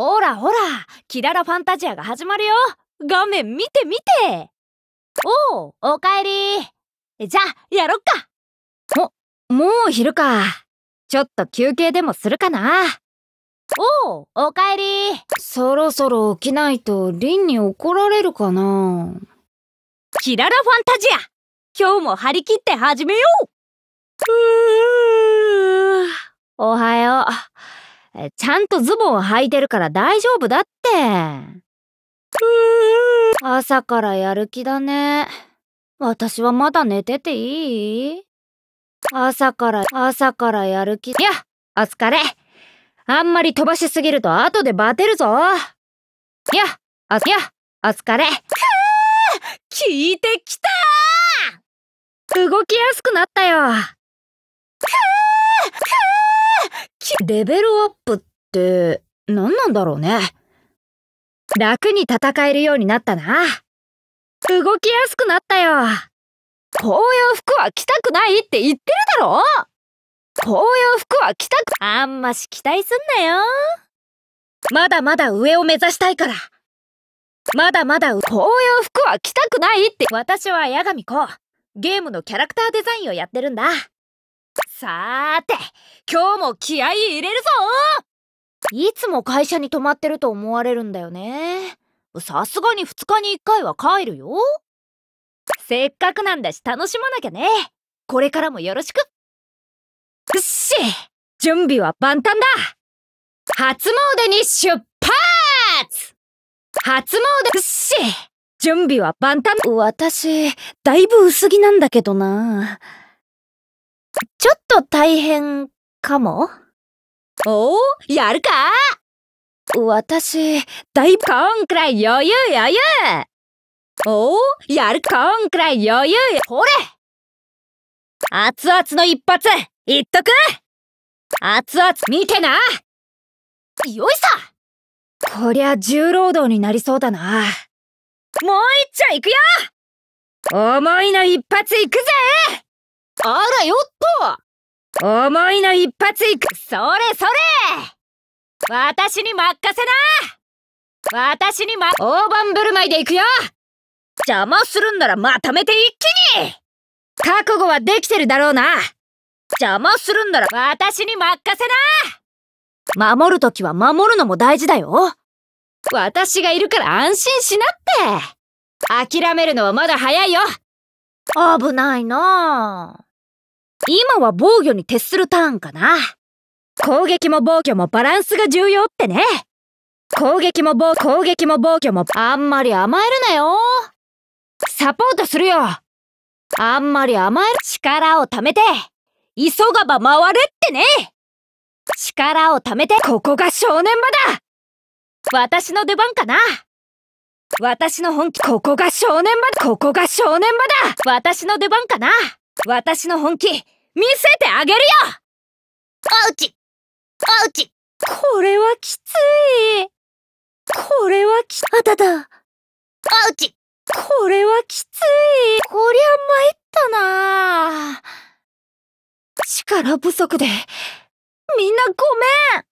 ほらほら、キララファンタジアが始まるよ画面見て見ておお、おかえりじゃあ、やろっかお、もう昼か。ちょっと休憩でもするかな。おお、おかえりそろそろ起きないと、リンに怒られるかな。キララファンタジア今日も張り切って始めよううおはよう。えちゃんとズボンを履いてるから大丈夫だって。朝からやる気だね。私はまだ寝てていい朝から、朝からやる気。いや、お疲れ。あんまり飛ばしすぎると後でバテるぞ。いや、お、いや、お疲れ。聞いてきた動きやすくなったよ。くーレベルアップって何なんだろうね。楽に戦えるようになったな。動きやすくなったよ。こういう服は着たくないって言ってるだろこういう服は着たく、あんまし期待すんなよ。まだまだ上を目指したいから。まだまだ、こういう服は着たくないって。私は八神子。ゲームのキャラクターデザインをやってるんだ。さーて、今日も気合い入れるぞいつも会社に泊まってると思われるんだよね。さすがに2日に1回は帰るよ。せっかくなんだし楽しまなきゃね。これからもよろしく。くっし準備は万端だ初詣に出発初詣くっし準備は万端私、だいぶ薄着なんだけどな。ちょっと大変かもおお、やるか私、だいぶこんくらい余裕余裕おお、やるこんくらい余裕ほれ熱々の一発、いっとく熱々見てなよいさこりゃ重労働になりそうだな。もう一丁行くよ思いの一発行くぜあらよっと思いの一発いくそれそれ私に任せな私にま、大盤振る舞いで行くよ邪魔するんならまとめて一気に覚悟はできてるだろうな邪魔するんなら私に任せな守るときは守るのも大事だよ私がいるから安心しなって諦めるのはまだ早いよ危ないなぁ。今は防御に徹するターンかな。攻撃も防御もバランスが重要ってね。攻撃も防、攻撃も防御もあんまり甘えるなよ。サポートするよ。あんまり甘える力を貯めて、急がば回れってね。力を貯めて、ここが正念場だ。私の出番かな。私の本気、ここが正念場、ここが正念場だ。私の出番かな。私の本気見せてあげるよおうちおうちこれはきついこれはきあただおうちこれはきついこりゃ参ったな力不足でみんなごめん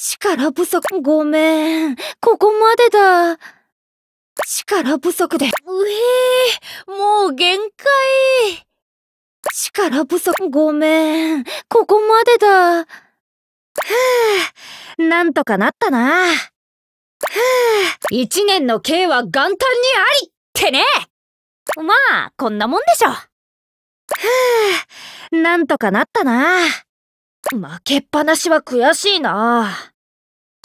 力不足ごめんここまでだ力不足でうえもう限界力不足。ごめん。ここまでだ。ふぅ、なんとかなったな。ふぅ、一年の刑は元旦にありってねまあ、こんなもんでしょ。ふぅ、なんとかなったな。負けっぱなしは悔しいな。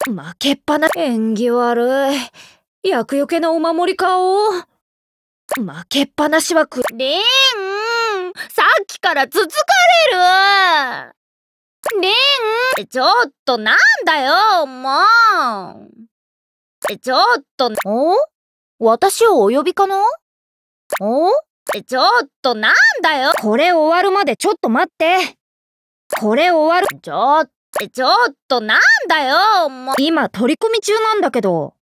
負けっぱな、縁起悪い。厄除けのお守り買おう。負けっぱなしはく、ねえっきから続かれるりんちょっとなんだよもうちょっと、お私をお呼びかなおちょっとなんだよこれ終わるまでちょっと待ってこれ終わるちょっと、ちょっとなんだよもう今取り込み中なんだけど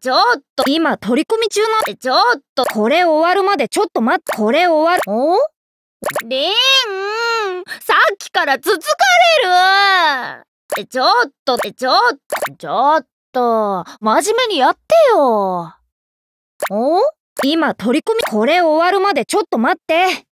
ちょっと、今取り込み中な、ちょっと、これ終わるまでちょっと待って、これ終わる、おりん、さっきから続かれるちょっと、ちょっと、ちょっと、真面目にやってよ。お今取り込み、これ終わるまでちょっと待って。